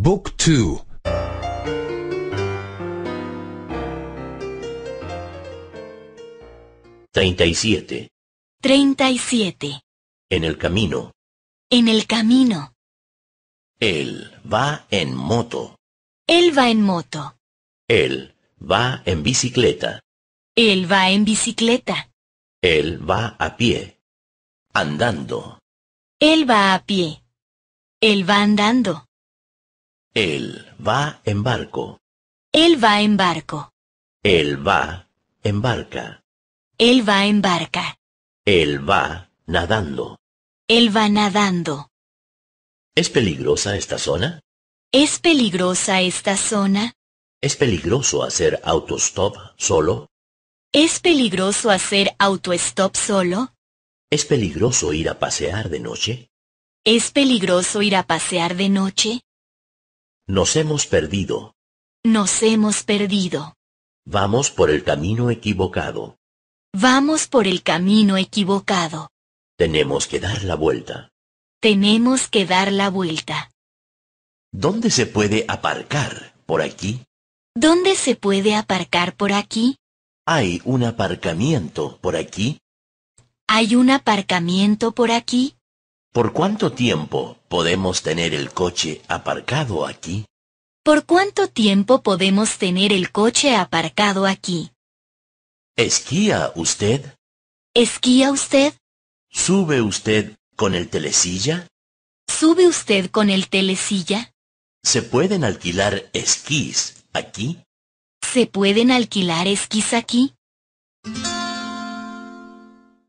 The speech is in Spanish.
Book 2 37 37 En el camino En el camino Él va en moto Él va en moto Él va en bicicleta Él va en bicicleta Él va a pie Andando Él va a pie Él va andando él va en barco. Él va en barco. Él va en barca. Él va en barca. Él va nadando. Él va nadando. ¿Es peligrosa esta zona? ¿Es peligrosa esta zona? ¿Es peligroso hacer autostop solo? ¿Es peligroso hacer autostop solo? ¿Es peligroso ir a pasear de noche? ¿Es peligroso ir a pasear de noche? Nos hemos perdido. Nos hemos perdido. Vamos por el camino equivocado. Vamos por el camino equivocado. Tenemos que dar la vuelta. Tenemos que dar la vuelta. ¿Dónde se puede aparcar? ¿Por aquí? ¿Dónde se puede aparcar por aquí? ¿Hay un aparcamiento por aquí? ¿Hay un aparcamiento por aquí? ¿Por cuánto tiempo podemos tener el coche aparcado aquí? ¿Por cuánto tiempo podemos tener el coche aparcado aquí? ¿Esquía usted? ¿Esquía usted? ¿Sube usted con el telesilla? ¿Sube usted con el telesilla? ¿Se pueden alquilar esquís aquí? ¿Se pueden alquilar esquís aquí?